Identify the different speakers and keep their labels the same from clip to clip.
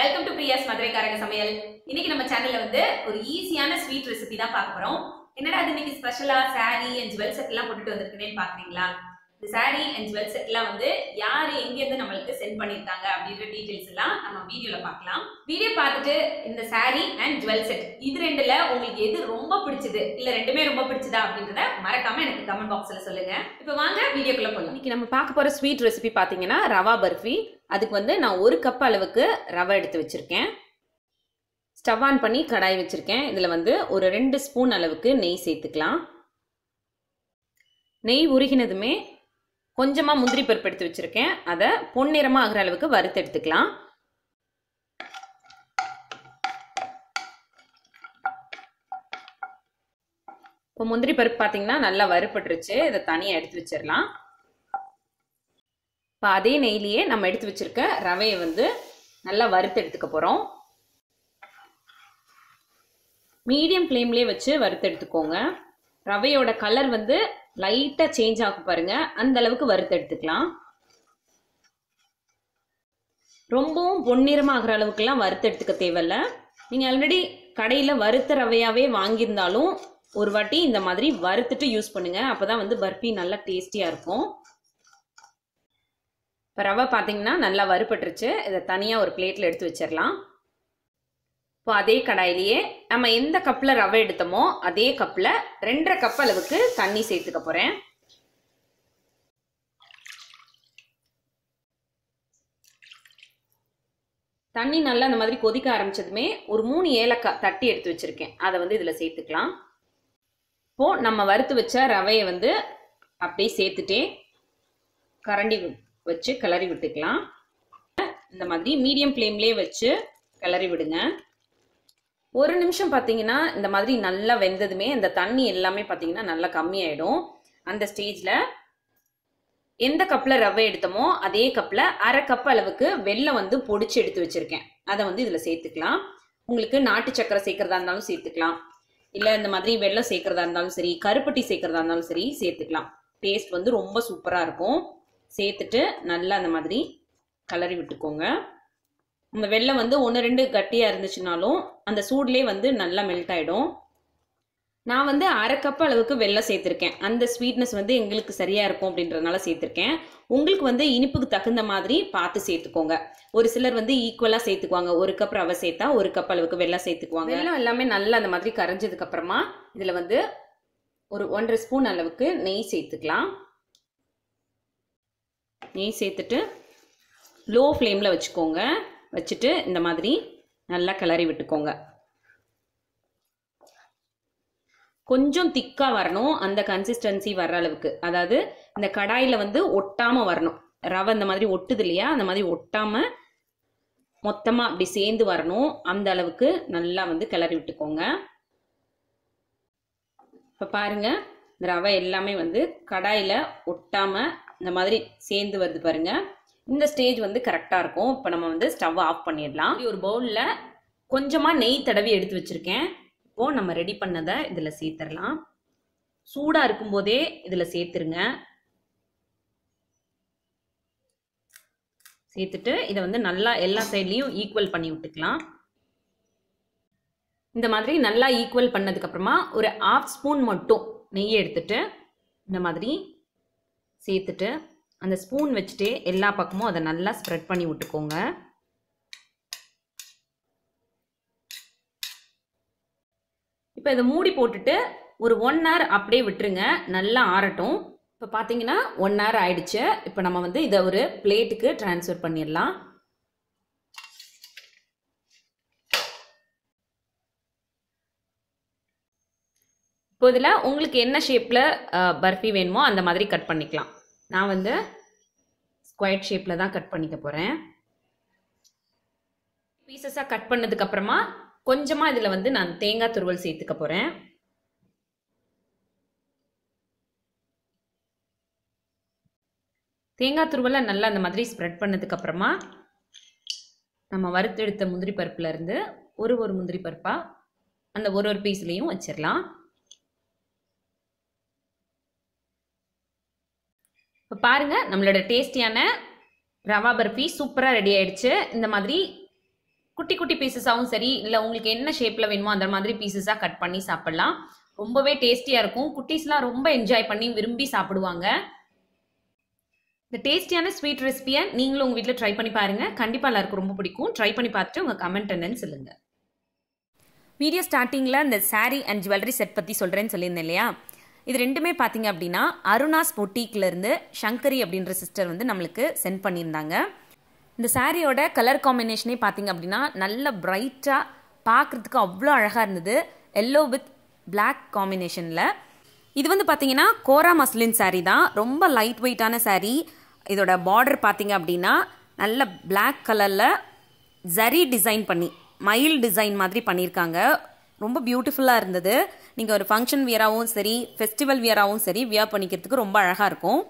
Speaker 1: welcome to பிரியாஸ் மதுரைக்காரங்க சமையல் இன்னைக்கு நம்ம சேனல்ல வந்து ஒரு ஈஸியான ஸ்வீட் ரெசிபி தான் பார்க்க போறோம் என்னடா அது இன்னைக்கு ஸ்பெஷலா சாரி அண்ட் ஜுவல் செட் எல்லாம் போட்டுட்டு வந்திருக்கேன்னு பாக்குறீங்களா இந்த சாரி அண்ட் ஜுவல் செட் எல்லாம் வந்து யாரு எங்க இருந்து நம்மளுக்கு சென்ட் பண்ணிருக்காங்க அப்படின்ற டீடைல்ஸ் எல்லாம் நம்ம வீடியோல பார்க்கலாம் வீடியோ பார்த்துட்டு இந்த சாரி அண்ட் ஜுவல் செட் இது ரெண்டுல உங்களுக்கு எது ரொம்ப பிடிச்சது இல்ல ரெண்டுமே ரொம்ப பிடிச்சதா அப்படின்றத மறக்காம எனக்கு கமெண்ட் பாக்ஸ்ல சொல்லுங்க இப்போ வாங்க வீடியோக்குள்ள போலாம் இன்னைக்கு நம்ம பார்க்க போற ஸ்வீட் ரெசிபி பாத்தீங்கன்னா ரவா பர்ஃபி அதுக்கு வந்து நான் ஒரு கப் அளவுக்கு ரவை எடுத்து வச்சுருக்கேன் ஸ்டவ் ஆன் பண்ணி கடாய் வச்சுருக்கேன் இதில் வந்து ஒரு ரெண்டு ஸ்பூன் அளவுக்கு நெய் சேர்த்துக்கலாம் நெய் உருகினதுமே கொஞ்சமாக முந்திரி பருப்பு எடுத்து வச்சுருக்கேன் அதை பொன்னிறமாக ஆகிற அளவுக்கு வறுத்து எடுத்துக்கலாம் இப்போ முந்திரி பருப்பு பார்த்தீங்கன்னா நல்லா வறுப்பட்டுருச்சு இதை தனியாக எடுத்து வச்சிடலாம் இப்போ அதே நெய்லியே நம்ம எடுத்து வச்சிருக்க ரவையை வந்து நல்லா வறுத்து எடுத்துக்க போகிறோம் மீடியம் ஃப்ளேம்லேயே வச்சு வறுத்து எடுத்துக்கோங்க ரவையோட கலர் வந்து லைட்டாக சேஞ்ச் ஆகும் பாருங்க அந்த அளவுக்கு வறுத்து எடுத்துக்கலாம் ரொம்பவும் பொன்னிறமாக அளவுக்குலாம் வறுத்து எடுத்துக்க தேவையில்ல நீங்கள் ஆல்ரெடி கடையில் வறுத்த ரவையாகவே வாங்கியிருந்தாலும் ஒரு வாட்டி இந்த மாதிரி வறுத்துட்டு யூஸ் பண்ணுங்கள் அப்போ தான் வந்து பர்ஃபி நல்லா டேஸ்டியாக இருக்கும் இப்போ ரவை பார்த்திங்கன்னா நல்லா வறுபட்டுருச்சு இதை தனியாக ஒரு பிளேட்டில் எடுத்து வச்சிடலாம் இப்போ அதே கடாயிலேயே நம்ம எந்த கப்பில் ரவை எடுத்தோமோ அதே கப்பில் ரெண்டரை கப் அளவுக்கு தண்ணி சேர்த்துக்க போகிறேன் தண்ணி நல்லா அந்த மாதிரி கொதிக்க ஆரம்பிச்சதுமே ஒரு மூணு ஏலக்காய் தட்டி எடுத்து வச்சுருக்கேன் அதை வந்து இதில் சேர்த்துக்கலாம் இப்போது நம்ம வறுத்து வச்ச ரவையை வந்து அப்படியே சேர்த்துட்டே கரண்டி வச்சு கிளறி விட்டுக்கலாம் இந்த மாதிரி மீடியம் ஃப்ளேம்லேயே வச்சு கிளறி விடுங்க ஒரு நிமிஷம் பார்த்தீங்கன்னா இந்த மாதிரி நல்லா வெந்ததுமே இந்த தண்ணி எல்லாமே பார்த்தீங்கன்னா நல்லா கம்மியாயிடும் அந்த ஸ்டேஜில் எந்த கப்பில் ரவை எடுத்தோமோ அதே கப்பில் அரை கப் அளவுக்கு வெள்ளை வந்து பொடிச்சு எடுத்து வச்சுருக்கேன் அதை வந்து இதில் சேர்த்துக்கலாம் உங்களுக்கு நாட்டு சக்கரை சேர்க்குறதா இருந்தாலும் சேர்த்துக்கலாம் இல்லை இந்த மாதிரி வெள்ளம் சேர்க்குறதா இருந்தாலும் சரி கருப்பட்டி சேர்க்குறதா இருந்தாலும் சரி சேர்த்துக்கலாம் டேஸ்ட் வந்து ரொம்ப சூப்பராக இருக்கும் சேர்த்துட்டு நல்லா அந்த மாதிரி கலரி விட்டுக்கோங்க இந்த வெள்ளம் வந்து ஒன்று ரெண்டு கட்டியாக இருந்துச்சுனாலும் அந்த சூட்லேயே வந்து நல்லா மெல்ட் ஆகிடும் நான் வந்து அரை கப் அளவுக்கு வெள்ளம் சேர்த்துருக்கேன் அந்த ஸ்வீட்னஸ் வந்து எங்களுக்கு சரியாக இருக்கும் அப்படின்றதுனால சேர்த்துருக்கேன் உங்களுக்கு வந்து இனிப்புக்கு தகுந்த மாதிரி பார்த்து சேர்த்துக்கோங்க ஒரு சிலர் வந்து ஈக்குவலாக சேர்த்துக்குவாங்க ஒரு கப் ரவை சேர்த்தா ஒரு கப் அளவுக்கு வெள்ளம் சேர்த்துக்குவாங்க வெள்ளம் எல்லாமே நல்லா அந்த மாதிரி கரைஞ்சதுக்கப்புறமா இதில் வந்து ஒரு ஒன்றரை ஸ்பூன் அளவுக்கு நெய் சேர்த்துக்கலாம் நெய் சேர்த்துட்டு லோ ஃப்ளேமில் வச்சுக்கோங்க வச்சுட்டு இந்த மாதிரி நல்லா கிளறி விட்டுக்கோங்க கொஞ்சம் திக்காக வரணும் அந்த கன்சிஸ்டன்சி வர்ற அளவுக்கு அதாவது இந்த கடாயில் வந்து ஒட்டாமல் வரணும் ரவை இந்த மாதிரி ஒட்டுது இல்லையா அந்த மாதிரி ஒட்டாமல் மொத்தமாக அப்படி சேர்ந்து வரணும் அந்த அளவுக்கு நல்லா வந்து கிளறி விட்டுக்கோங்க இப்போ பாருங்கள் இந்த ரவை எல்லாமே வந்து கடாயில் ஒட்டாமல் இந்த மாதிரி சேர்ந்து வருது பாருங்கள் இந்த ஸ்டேஜ் வந்து கரெக்டாக இருக்கும் இப்போ நம்ம வந்து ஸ்டவ் ஆஃப் பண்ணிடலாம் ஒரு பவுலில் கொஞ்சமாக நெய் தடவி எடுத்து வச்சுருக்கேன் இப்போது நம்ம ரெடி பண்ணதை இதில் சேர்த்துடலாம் சூடாக இருக்கும்போதே இதில் சேர்த்துருங்க சேர்த்துட்டு இதை வந்து நல்லா எல்லா சைட்லேயும் ஈக்குவல் பண்ணி விட்டுக்கலாம் இந்த மாதிரி நல்லா ஈக்குவல் பண்ணதுக்கப்புறமா ஒரு ஆஃப் ஸ்பூன் மட்டும் நெய் எடுத்துட்டு இந்த மாதிரி சேர்த்துட்டு அந்த ஸ்பூன் வச்சுட்டே எல்லா பக்கமும் அதை நல்லா ஸ்ப்ரெட் பண்ணி விட்டுக்கோங்க இப்போ இதை மூடி போட்டுட்டு ஒரு ஒன் ஹவர் அப்படியே விட்டுருங்க நல்லா ஆறட்டும் இப்போ பார்த்தீங்கன்னா ஒன் ஹவர் ஆயிடுச்சு இப்போ நம்ம வந்து இதை ஒரு பிளேட்டுக்கு டிரான்ஸ்ஃபர் பண்ணிடலாம் இப்போ இதில் உங்களுக்கு என்ன ஷேப்பில் பர்ஃபி வேணுமோ அந்த மாதிரி கட் பண்ணிக்கலாம் நான் வந்து ஸ்கொயர் ஷேப்பில் தான் கட் பண்ணிக்க போகிறேன் பீசஸாக கட் பண்ணதுக்கப்புறமா கொஞ்சமாக இதில் வந்து நான் தேங்காய் துருவல் சேர்த்துக்க போகிறேன் தேங்காய் துருவலை நல்லா அந்த மாதிரி ஸ்ப்ரெட் பண்ணதுக்கப்புறமா நம்ம வறுத்தெடுத்த முந்திரி பருப்புலேருந்து ஒரு ஒரு முந்திரி பருப்பாக அந்த ஒரு ஒரு பீஸ்லேயும் வச்சிடலாம் இப்போ பாருங்கள் நம்மளோட டேஸ்டியான ரவா பர்ஃபி சூப்பராக ரெடி ஆயிடுச்சு இந்த மாதிரி குட்டி குட்டி பீசஸாகவும் சரி இல்லை உங்களுக்கு என்ன ஷேப்பில் வேணுமோ அந்த மாதிரி பீசஸாக கட் பண்ணி சாப்பிட்லாம் ரொம்பவே டேஸ்டியாக இருக்கும் குட்டீஸ்லாம் ரொம்ப என்ஜாய் பண்ணி விரும்பி சாப்பிடுவாங்க இந்த டேஸ்டியான ஸ்வீட் ரெசிபியை நீங்களும் உங்கள் வீட்டில் ட்ரை பண்ணி பாருங்கள் கண்டிப்பாக எல்லாருக்கும் ரொம்ப பிடிக்கும் ட்ரை பண்ணி பார்த்துட்டு உங்கள் கமெண்ட் என்னன்னு சொல்லுங்கள் வீடியோ ஸ்டார்டிங்கில் இந்த சாரீ அண்ட் ஜுவல்லரி செட் பற்றி சொல்கிறேன்னு சொல்லியிருந்தேன் இல்லையா இது ரெண்டுமே பார்த்தீங்க அப்படின்னா அருணாஸ் பொட்டிக்லேருந்து சங்கரி அப்படின்ற சிஸ்டர் வந்து நம்மளுக்கு சென்ட் பண்ணியிருந்தாங்க இந்த சாரியோட கலர் காம்பினேஷனே பார்த்தீங்க அப்படின்னா நல்ல பிரைட்டாக பார்க்குறதுக்கு அவ்வளோ அழகாக இருந்தது எல்லோ வித் பிளாக் காம்பினேஷனில் இது வந்து பார்த்தீங்கன்னா கோரா மஸ்லின் சாரீ தான் ரொம்ப லைட் வெயிட்டான சாரீ இதோட பார்டர் பார்த்தீங்க அப்படின்னா நல்ல பிளாக் கலரில் ஜரி டிசைன் பண்ணி மயில் டிசைன் மாதிரி பண்ணியிருக்காங்க ரொம்ப பியூட்டிஃபுல்லாக இருந்தது நீங்கள் ஒரு ஃபங்க்ஷன் வியராகவும் சரி ஃபெஸ்டிவல் வியராகவும் சரி வியர் பண்ணிக்கிறதுக்கு ரொம்ப அழகாக இருக்கும்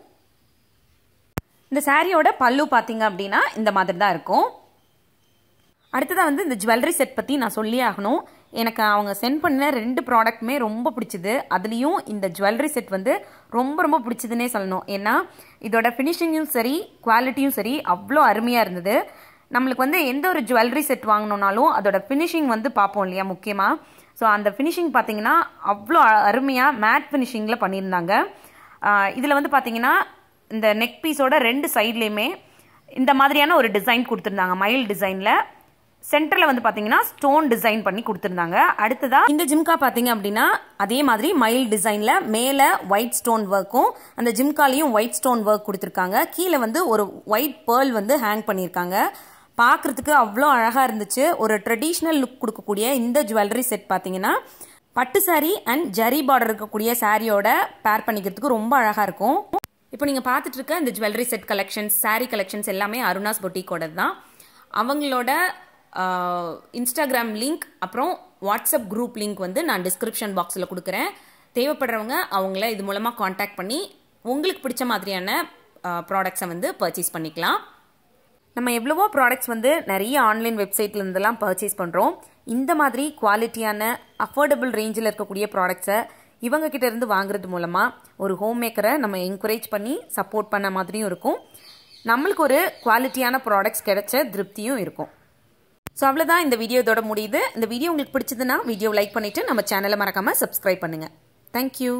Speaker 1: இந்த சாரியோட பல்லு பார்த்தீங்க அப்படின்னா இந்த மாதிரி தான் இருக்கும் அடுத்ததாக வந்து இந்த ஜுவல்லரி செட் பற்றி நான் சொல்லியே ஆகணும் எனக்கு அவங்க சென்ட் பண்ண ரெண்டு ப்ராடக்ட்டுமே ரொம்ப பிடிச்சிது அதுலேயும் இந்த ஜுவல்லரி செட் வந்து ரொம்ப ரொம்ப பிடிச்சதுன்னே சொல்லணும் ஏன்னா இதோட ஃபினிஷிங்கும் சரி குவாலிட்டியும் சரி அவ்வளோ அருமையாக இருந்தது நம்மளுக்கு வந்து எந்த ஒரு ஜுவல்லரி செட் வாங்கினோம்னாலும் அதோட ஃபினிஷிங் வந்து பார்ப்போம் இல்லையா முக்கியமாக ஸோ அந்த ஃபினிஷிங் பார்த்தீங்கன்னா அவ்வளோ அருமையாக மேட் ஃபினிஷிங்கில் பண்ணியிருந்தாங்க இதில் வந்து பார்த்தீங்கன்னா இந்த நெக் பீஸோட ரெண்டு சைட்லேயுமே இந்த மாதிரியான ஒரு டிசைன் கொடுத்துருந்தாங்க மயில் டிசைனில் சென்டரில் வந்து பார்த்தீங்கன்னா ஸ்டோன் டிசைன் பண்ணி கொடுத்துருந்தாங்க அடுத்ததாக இந்த ஜிம்கா பார்த்தீங்க அப்படின்னா அதே மாதிரி மயில் டிசைனில் மேலே ஒயிட் ஸ்டோன் ஒர்க்கும் அந்த ஜிம்காலையும் ஒயிட் ஸ்டோன் ஒர்க் கொடுத்துருக்காங்க கீழே வந்து ஒரு ஒயிட் பேர்ல் வந்து ஹேங் பண்ணியிருக்காங்க பார்க்குறதுக்கு அவ்வளோ அழகாக இருந்துச்சு ஒரு ட்ரெடிஷ்னல் லுக் கொடுக்கக்கூடிய இந்த ஜுவல்லரி செட் பார்த்தீங்கன்னா பட்டு சாரீ அண்ட் ஜரி பார்டர் இருக்கக்கூடிய சாரியோட பேர் பண்ணிக்கிறதுக்கு ரொம்ப அழகாக இருக்கும் இப்போ நீங்கள் பார்த்துட்டு இருக்க இந்த jewellery set collections sari collections எல்லாமே அருணாஸ் பொட்டிக்கோட தான் அவங்களோட இன்ஸ்டாகிராம் லிங்க் அப்புறம் வாட்ஸ்அப் குரூப் லிங்க் வந்து நான் டிஸ்கிரிப்ஷன் பாக்ஸில் கொடுக்குறேன் தேவைப்படுறவங்க அவங்கள இது மூலமாக காண்டாக்ட் பண்ணி உங்களுக்கு பிடிச்ச மாதிரியான ப்ராடக்ட்ஸை வந்து பர்ச்சேஸ் பண்ணிக்கலாம் நம்ம எவ்வளவோ ப்ராடக்ட்ஸ் வந்து நிறைய ஆன்லைன் வெப்சைட்லேருந்துலாம் பர்ச்சேஸ் பண்ணுறோம் இந்த மாதிரி குவாலிட்டியான அஃபோர்டபுள் ரேஞ்சில் இருக்கக்கூடிய ப்ராடக்ட்ஸை இவங்கக்கிட்ட இருந்து வாங்குறது மூலமாக ஒரு ஹோம் மேக்கரை நம்ம என்கரேஜ் பண்ணி சப்போர்ட் பண்ண மாதிரியும் இருக்கும் நம்மளுக்கு ஒரு குவாலிட்டியான ப்ராடக்ட்ஸ் கிடைச்ச திருப்தியும் இருக்கும் ஸோ அவ்வளோதான் இந்த வீடியோ இதோட முடியுது இந்த வீடியோ உங்களுக்கு பிடிச்சதுன்னா வீடியோ லைக் பண்ணிவிட்டு நம்ம சேனலை மறக்காமல் சப்ஸ்கிரைப் பண்ணுங்கள் தேங்க்யூ